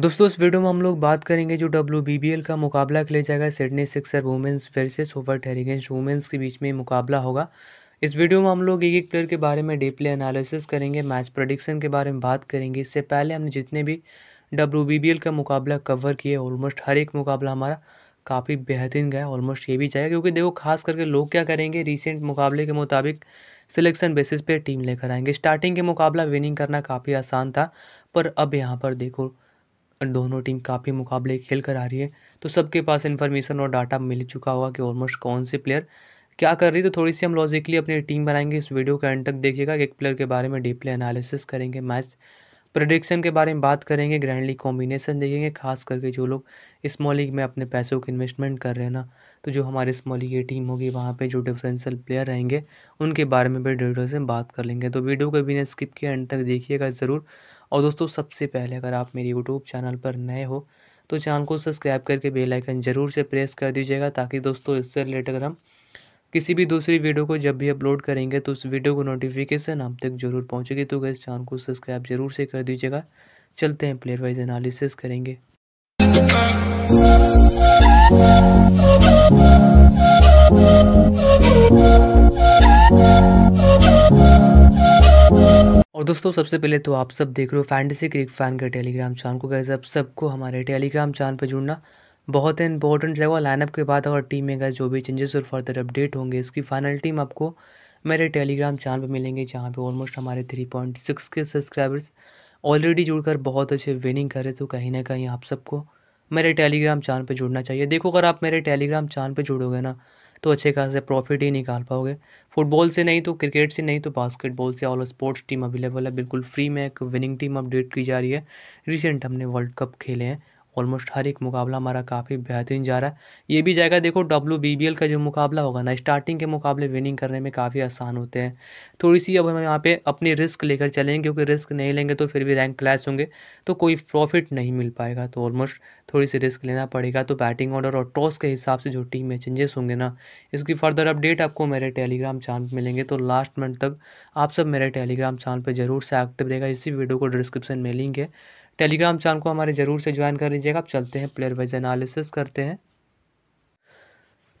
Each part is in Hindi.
दोस्तों इस वीडियो में हम लोग बात करेंगे जो डब्ल्यू का मुकाबला खेला जाएगा Sydney Sixer women's versus Hobart Hurricanes women's के बीच में मुकाबला होगा इस वीडियो में हम लोग एक एक प्लेयर के बारे में डीपली एनालिसिस करेंगे मैच प्रोडिक्शन के बारे में बात करेंगे इससे पहले हमने जितने भी डब्ल्यू का मुकाबला कवर किए ऑलमोस्ट हर एक मुकाबला हमारा काफ़ी बेहतरीन गया ऑलमोस्ट ये भी जाएगा क्योंकि देखो खास करके लोग क्या करेंगे रिसेंट मुकाबले के मुताबिक सिलेक्शन बेसिस पे टीम लेकर आएंगे स्टार्टिंग के मुकाबला विनिंग करना काफ़ी आसान था पर अब यहाँ पर देखो दोनों टीम काफ़ी मुकाबले खेल कर आ रही है तो सबके पास इन्फॉर्मेशन और डाटा मिल चुका होगा कि ऑलमोस्ट कौन से प्लेयर क्या कर रही है तो थोड़ी सी हम लॉजिकली अपनी टीम बनाएंगे इस वीडियो के एंड तक देखिएगा एक प्लेयर के बारे में डीपली एनालिसिस करेंगे मैच प्रडिक्शन के बारे में बात करेंगे ग्रैंडली कॉम्बिनेशन देखेंगे खास करके जो लोग स्मॉल लीग में अपने पैसों की इन्वेस्टमेंट कर रहे हैं ना तो जो हमारे स्मॉल लीग की टीम होगी वहाँ पे जो डिफरेंशियल प्लेयर रहेंगे उनके बारे में भी डिटेल से बात कर लेंगे तो वीडियो को बिना स्किप किए एंड तक देखिएगा ज़रूर और दोस्तों सबसे पहले अगर आप मेरे यूट्यूब चैनल पर नए हो तो चैनल को सब्सक्राइब करके बेलाइकन जरूर से प्रेस कर दीजिएगा ताकि दोस्तों इससे रिलेटेड हम किसी भी दूसरी वीडियो को जब भी अपलोड करेंगे तो उस वीडियो को नोटिफिकेशन आप तक जरूर पहुँचेगी तो गए चैनल को सब्सक्राइब जरूर से कर दीजिएगा चलते हैं प्लेयर वाइज एनालिसिस करेंगे और दोस्तों सबसे पहले तो आप सब देख रहे हो फैंटेसी क्रिक फैन के टेलीग्राम चैनल को गैस आप सबको हमारे टेलीग्राम चैनल पर जुड़ना बहुत ही इंपॉर्टेंट रहेगा लाइनअप के बाद अगर टीम में गए जो भी चेंजेस और फर्दर अपडेट होंगे इसकी फाइनल टीम आपको मेरे टेलीग्राम चैनल पर मिलेंगे जहाँ पे ऑलमोस्ट हमारे थ्री पॉइंट सिक्स के सब्सक्राइबर्स ऑलरेडी जुड़कर बहुत अच्छे विनिंग करे तो कहीं ना कहीं आप सबको मेरे टेलीग्राम चैनल पर जुड़ना चाहिए देखो अगर आप मेरे टेलीग्राम चैनल पर जुड़ोगे ना तो अच्छे खासे प्रॉफिट ही निकाल पाओगे फुटबॉल से नहीं तो क्रिकेट से नहीं तो बास्केटबॉल से ऑल स्पोर्ट्स टीम अवेलेबल है बिल्कुल फ्री में एक विनिंग टीम अपडेट की जा रही है रिसेंट हमने वर्ल्ड कप खेले हैं ऑलमोस्ट हर एक मुकाबला हमारा काफ़ी बेहतरीन जा रहा है ये भी जाएगा देखो डब्ल्यू का जो मुकाबला होगा ना स्टार्टिंग के मुकाबले विनिंग करने में काफ़ी आसान होते हैं थोड़ी सी अब हम यहाँ पे अपनी रिस्क लेकर चलेंगे क्योंकि रिस्क नहीं लेंगे तो फिर भी रैंक क्लैश होंगे तो कोई प्रॉफिट नहीं मिल पाएगा तो ऑलमोस्ट थोड़ी सी रिस्क लेना पड़ेगा तो बैटिंग ऑर्डर और टॉस के हिसाब से जो टीम में चेंजेस होंगे ना इसकी फर्दर अपडेट आपको मेरे टेलीग्राम चैनल पर मिलेंगे तो लास्ट मंथ तक आप सब मेरे टेलीग्राम चैनल पर जरूर से एक्टिव रहेगा इसी वीडियो को डिस्क्रिप्शन में लिंक है टेलीग्राम चैनल को हमारे ज़रूर से ज्वाइन कर लीजिएगा आप चलते हैं प्लेयर वाइज एनालिसिस करते हैं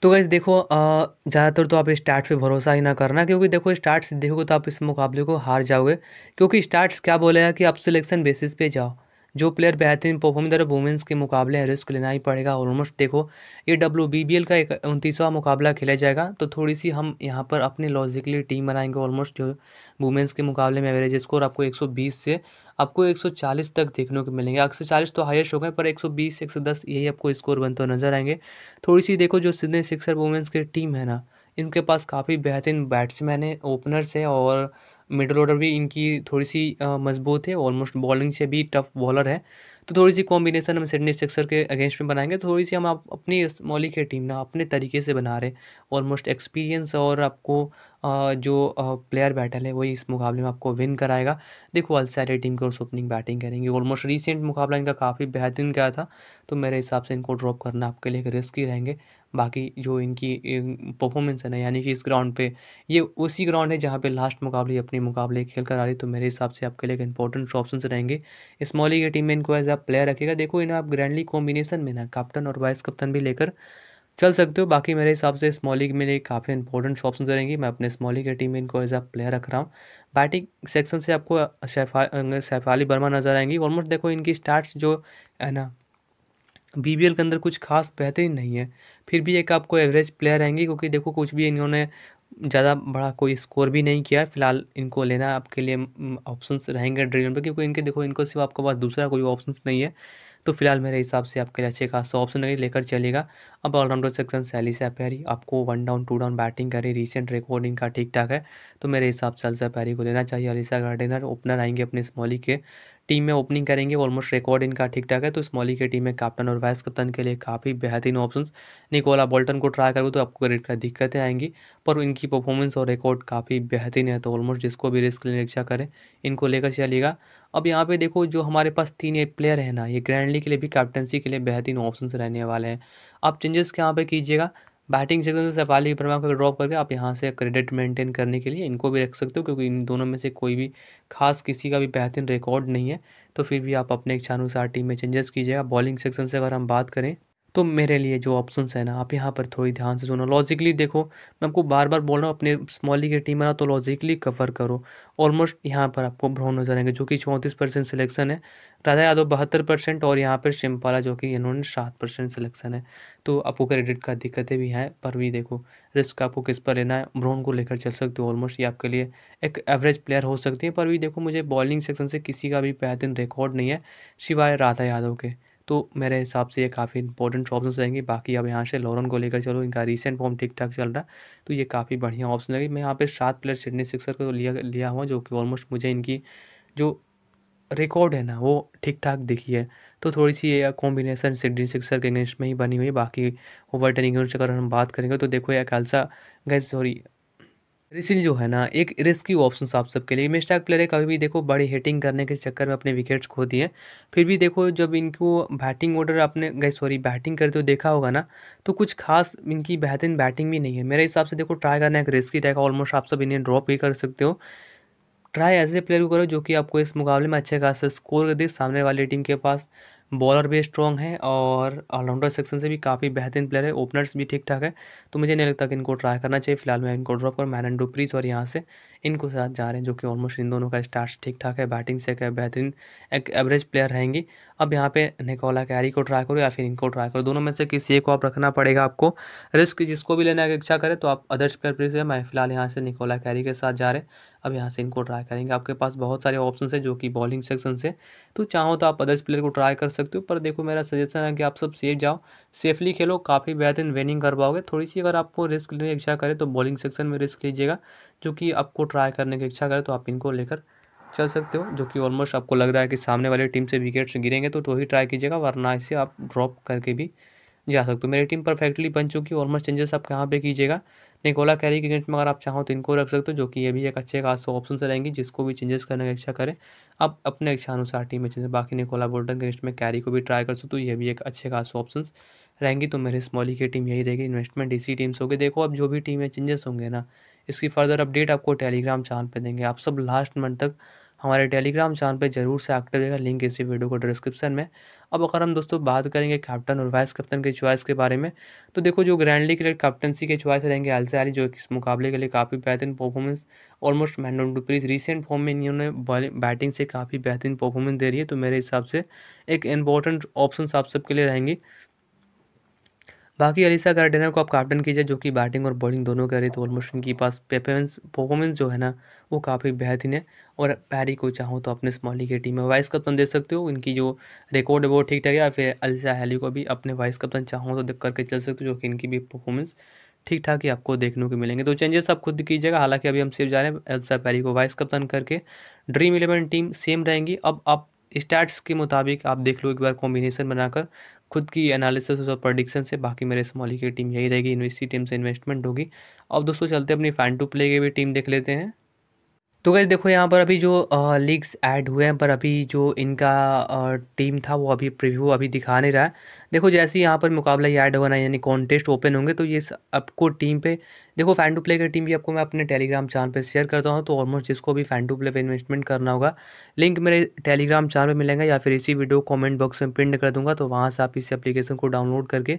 तो गैस देखो ज़्यादातर तो आप स्टार्ट पे भरोसा ही ना करना क्योंकि देखो स्टार्ट देखोगे तो आप इस मुकाबले को हार जाओगे क्योंकि स्टार्ट क्या बोलेगा कि आप सिलेक्शन बेसिस पे जाओ जो प्लेयर बेहतरीन परफॉर्म दे रहे वुमेंस के मुकाबले है रिस्क लेना ही पड़ेगा और ऑलमोस्ट देखो ये डब्ल्यू बी बी एल का एक उनतीसवां मुकाबला खेला जाएगा तो थोड़ी सी हम यहाँ पर अपने लॉजिकली टीम बनाएंगे ऑलमोस्ट जो वुमेंस के मुकाबले में एवरेज स्कोर आपको एक सौ बीस से आपको 140 तक देखने को मिलेंगे एक चालीस तो हाइस्ट हो गए पर 120 110 यही आपको स्कोर बनते हुए नजर आएंगे थोड़ी सी देखो जो सिडनी सिक्सर वुमेंस की टीम है ना इनके पास काफ़ी बेहतरीन बैट्समैन है ओपनर्स है और मिडल ऑर्डर भी इनकी थोड़ी सी मजबूत है ऑलमोस्ट बॉलिंग से भी टफ बॉलर है तो थोड़ी सी कॉम्बिनेशन हम सिडनी सिक्सर के अगेंस्ट में बनाएंगे तो थोड़ी सी हम आप अपनी मौलिक है टीम ना अपने तरीके से बना रहे ऑलमोस्ट एक्सपीरियंस और आपको जो प्लेयर बैटल है वही इस मुकाबले में आपको विन कराएगा देखो अलसारी टीम की ओर से ओपनिंग बैटिंग करेंगे ऑलमोस्ट रिसेंट मुकाबला इनका काफ़ी बेहतरीन गया था तो मेरे हिसाब से इनको ड्रॉप करना आपके लिए रिस्क ही रहेंगे बाकी जो इनकी परफॉर्मेंस है ना यानी कि इस ग्राउंड पे ये उसी ग्राउंड है जहाँ पे लास्ट मुकाबले अपने मुकाबले खेल कर आ रही तो मेरे हिसाब से आपके लिए इंपॉर्टेंट ऑप्शन रहेंगे स्मॉली की टीम में इनको एज अ प्लेयर रखेगा देखो इन्हें आप ग्रैंडली कॉम्बिनेशन में ना कैप्टन और वाइस कप्तान भी लेकर चल सकते हो बाकी मेरे हिसाब से स्मॉल लीग में काफ़ी इंपॉर्टेंट ऑप्शन रहेंगी मैं अपने स्मॉल लीग के टीम में इनको एज अ प्लेयर रख रहा हूँ बैटिंग सेक्शन से आपको शैफा सैफाली वर्मा नज़र आएंगी ऑलमोस्ट देखो इनकी स्टार्ट जो है ना बी के अंदर कुछ खास बेहतरीन नहीं है फिर भी एक आपको एवरेज प्लेयर रहेंगी क्योंकि देखो कुछ भी इन्होंने ज़्यादा बड़ा कोई स्कोर भी नहीं किया है फिलहाल इनको लेना आपके लिए ऑप्शंस रहेंगे ड्रीम पर क्योंकि इनके देखो इनको सिर्फ आपके पास दूसरा कोई ऑप्शंस नहीं है तो फिलहाल मेरे हिसाब से आपके लिए अच्छे खासा ऑप्शन नहीं लेकर चलेगा अब ऑलराउंडर सेक्शन सैली पैरी आपको one down two down batting करें रिसेंट रिकॉर्ड इनका ठीक ठाक है तो मेरे हिसाब से अलसा पैरी को लेना चाहिए अलिसा गार्डनर ओपनर आएंगे अपने स्मॉली के टीम में ओपनिंग करेंगे ऑलमोस्ट रिकॉर्ड इनका ठीक ठाक है तो स्मॉली के टीम में कैप्टन और वाइस कप्तान के लिए काफ़ी बेहतरीन ऑप्शन निकोला बोल्टन को ट्राई करूँ तो आपको रेट का दिक्कतें आएंगी पर इनकी परफॉर्मेंस और रिकॉर्ड काफ़ी बेहतरीन है तो ऑलमोस्ट जिसको भी रिस्क निरीक्षा करें इनको लेकर चलिएगा अब यहाँ पे देखो जो हमारे पास तीन ये प्लेयर है ना ये ग्रैंडली के लिए भी कैप्टनसी के लिए बेहतरीन ऑप्शन रहने वाले हैं आप चेंजेस यहाँ पर कीजिएगा बैटिंग सेक्शन से सफाली परमा को ड्रॉप करके आप यहाँ से क्रेडिट मेंटेन करने के लिए इनको भी रख सकते हो क्योंकि इन दोनों में से कोई भी खास किसी का भी बेहतरीन रिकॉर्ड नहीं है तो फिर भी आप अपने इच्छानुसार टीम में चेंजेस कीजिएगा बॉलिंग सेक्शन से अगर हम बात करें तो मेरे लिए जो ऑप्शंस है ना आप यहाँ पर थोड़ी ध्यान से सुनो लॉजिकली देखो मैं आपको बार बार बोल रहा हूँ अपने स्मॉल लीग की टीम है ना तो लॉजिकली कवर करो ऑलमोस्ट यहाँ पर आपको ब्राउन नजर आएंगे जो कि चौंतीस परसेंट सिलेक्शन है राधा यादव बहत्तर परसेंट और यहाँ पर शिमपाला जो कि इन्होंने सात परसेंट सिलेक्शन है तो आपको क्रेडिट का दिक्कतें भी हैं पर भी देखो रिस्क आपको किस पर लेना है ब्रोन को लेकर चल सकते हो ऑलमोस्ट ये आपके लिए एक एवरेज प्लेयर हो सकती है पर भी देखो मुझे बॉलिंग सेक्शन से किसी का भी बेहतरीन रिकॉर्ड नहीं है सिवाय राधा यादव के तो मेरे हिसाब से ये काफ़ी इंपॉर्टेंट ऑप्शन रहेंगे बाकी अब यहाँ से लॉरन को लेकर चलो इनका रिसेंट फॉर्म ठीक ठाक चल रहा है तो ये काफ़ी बढ़िया ऑप्शन रहेगी मैं यहाँ पे सात प्लेयर सिडनी सिक्सर को लिया लिया हुआ जो कि ऑलमोस्ट मुझे इनकी जो रिकॉर्ड है ना वो ठीक ठाक दिखी है तो थोड़ी सी ये कॉम्बिनेशन सिडनी सिक्सर के अगेंस्ट में ही बनी हुई है बाकी ओवरटर्निंग टेनिंग अगर हम बात करेंगे तो देखो एक कैलसा गैस सॉरी रिसिल जो है ना एक रिस्की ऑप्शन आप सबके लिए मिस प्लेयर है कभी भी देखो बड़ी हिटिंग करने के चक्कर में अपने विकेट्स खो दिए फिर भी देखो जब इनको बैटिंग ऑर्डर आपने गए सॉरी बैटिंग करते हो देखा होगा ना तो कुछ खास इनकी बेहतरीन बैटिंग भी नहीं है मेरे हिसाब से देखो ट्राई करना एक रिस्की टाइप ऑलमोस्ट आप सब इन्हें ड्रॉप भी कर सकते हो ट्राई ऐसे प्लेयर को करो जो कि आपको इस मुकाबले में अच्छे खास स्कोर दे सामने वाली टीम के पास बॉलर भी स्ट्रॉन्ग है और ऑलराउंडर सेक्शन से भी काफ़ी बेहतरीन प्लेयर है ओपनर्स भी ठीक ठाक है तो मुझे नहीं लगता कि इनको ट्राई करना चाहिए फिलहाल मैं इनको ड्रॉप कर एंड डुप्रीज और यहाँ से इनको साथ जा रहे हैं जो कि ऑलमोस्ट इन दोनों का स्टार्ट ठीक ठाक है बैटिंग से क्या बेहतरीन एक एवरेज प्लेयर रहेंगी अब यहाँ पे निकोला कैरी को ट्राई करो या फिर इनको ट्राई करो दोनों में से किसी एक को आप रखना पड़ेगा आपको रिस्क जिसको भी लेने की इच्छा करें तो आप अदर्स प्लेयर प्लीज है मैं फिलहाल यहाँ से निकोला कैरी के साथ जा रहे हैं अब यहाँ से इनको ट्राई करेंगे आपके पास बहुत सारे ऑप्शन है जो कि बॉलिंग सेक्शन से तो चाहो तो आप अदर्स प्लेयर को ट्राई कर सकते हो पर देखो मेरा सजेशन है कि आप सब सेफ जाओ सेफली खेलो काफ़ी बेहतरीन विनिंग कर पाओगे थोड़ी सी अगर आपको रिस्क लेने की इच्छा करें तो बॉलिंग सेक्शन में रिस्क लीजिएगा जो कि आपको ट्राई करने की इच्छा करें तो आप इनको लेकर चल सकते हो जो कि ऑलमोस्ट आपको लग रहा है कि सामने वाली टीम से विकेट्स गिरेंगे तो, तो ही ट्राई कीजिएगा वरना इसे आप ड्रॉप करके भी जा सकते हो मेरी टीम परफेक्टली बन चुकी है ऑलमोस्ट चेंजेस आप कहाँ पे कीजिएगा निकोला कैरी के अगेंस्ट में अगर आप चाहो तो इनको रख सकते हो जो कि ये भी एक अच्छे खास ऑप्शन से रहेंगी जिसको भी चेंजेस करने की इच्छा करें आप अपने इच्छा अनुसार टीम में चेंजेस बाकी निकोला बोल्टन के अगेंस्ट में कैरी को भी ट्राई कर सकते हो तो ये भी एक अच्छे खास ऑप्शन रहेंगी तो मेरे स्मॉली की टीम यही रहेगी इन्वेस्टमेंट इसी टीम्स होगी देखो अब जो भी टीम में चेंजेस होंगे ना इसकी फर्दर अपडेट आपको टेलीग्राम चैनल पर देंगे आप सब लास्ट मंथ तक हमारे टेलीग्राम चैनल पे जरूर से एक्टिव रहेगा लिंक इसी वीडियो को डिस्क्रिप्शन में अब अगर हम दोस्तों बात करेंगे कैप्टन और वाइस कैप्टन के चॉइस के बारे में तो देखो जो ग्रैंडली के लिए कैप्टनसी के चॉइस रहेंगे एल से जो इस मुकाबले के लिए काफ़ी बेहतरीन performance almost Mignon du Preez recent form में इन्होंने बैटिंग से काफ़ी बेहतरीन परफॉर्मेंस दे रही है तो मेरे हिसाब से एक इम्पॉर्टेंट ऑप्शन आप सबके लिए रहेंगी बाकी अलीसा गार्डनर को आप कैप्टन कीजिए जो कि बैटिंग और बॉलिंग दोनों करे तो ऑलमोस्ट इनकी पास परफॉर्मेंस परफॉर्मेंस जो है ना वो काफ़ी बेहतरीन है और पैरी को चाहो तो अपने स्मॉली की टीम में वाइस कप्तान दे सकते हो इनकी जो रिकॉर्ड है वो ठीक ठाक है या फिर अलीसा हैली को भी अपने वाइस कप्तान चाहो तो देख करके चल सकते हो जो कि इनकी भी परफॉर्मेंस ठीक ठाक ही आपको देखने को मिलेंगे तो चेंजेस आप खुद कीजिएगा हालांकि अभी हम सिर्फ जा रहे हैं एल्सा पैरी को वाइस कप्तान करके ड्रीम इलेवन टीम सेम रहेंगी अब आप स्टैट्स के मुताबिक आप देख लो एक बार कॉम्बिनेशन बनाकर खुद की एनालिसिस और प्रोडिक्शन से बाकी मेरे स्मॉली की टीम यही रहेगी इन्वेस्टी टीम से इन्वेस्टमेंट होगी अब दोस्तों चलते अपनी फैन टू प्ले की भी टीम देख लेते हैं तो गैस देखो यहाँ पर अभी जो लीग्स ऐड हुए हैं पर अभी जो इनका टीम था वो अभी प्रीव्यू अभी दिखा नहीं रहा है देखो जैसे ही यहाँ पर मुकाबला ये ऐड होना यानी कॉन्टेस्ट ओपन होंगे तो ये आपको टीम पे देखो फैन टू प्ले की टीम भी आपको मैं अपने टेलीग्राम चैनल पे शेयर करता हूँ तो ऑलमोस्ट जिसको भी फैन टू प्ले पे इन्वेस्टमेंट करना होगा लिंक मेरे टेलीग्राम चैनल पे मिलेंगे या फिर इसी वीडियो कॉमेंट बॉक्स में प्रिंट कर दूंगा तो वहाँ से आप इस एप्लीकेशन को डाउनलोड करके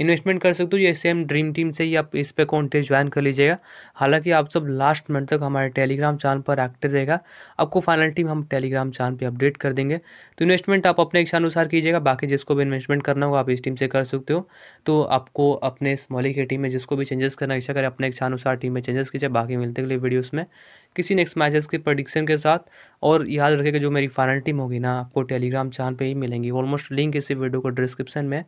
इन्वेस्टमेंट कर सकते हो ये सेम ड्रीम टीम से ही आप इस पर कॉन्टेस्ट ज्वाइन कर लीजिएगा हालाँकि आप सब लास्ट मिनट तक हमारे टेलीग्राम चैनल पर एक्टिव रहेगा आपको फाइनल टीम हम टेलीग्राम चैनल पर अपडेट कर देंगे तो इन्वेस्टमेंट आप अपने इच्छा अनुसार कीजिएगा बाकी जिसको भी इन्वेस्टमेंट करना होगा आप इस टीम से कर सकते हो तो आपको अपने इस मौलिक की टीम में जिसको भी चेंजेस करना इच्छा करें अपने इच्छा अनुसार टीम में चेंजेस कीजिए बाकी मिलते अगले वीडियोस में किसी नेक्स्ट मैचेस के प्रडिक्शन के साथ और याद रखें कि जो मेरी फाइनल टीम होगी ना आपको टेलीग्राम चैनल पर ही मिलेंगी ऑलमोस्ट लिंक इसी वीडियो को डिस्क्रिप्शन में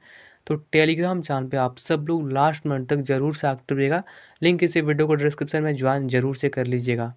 तो टेलीग्राम चैनल पर आप सब लोग लास्ट मंथ तक जरूर से एक्टिव रहिएगा लिंक इसी वीडियो को डिस्क्रिप्शन में ज्वाइन जरूर से कर लीजिएगा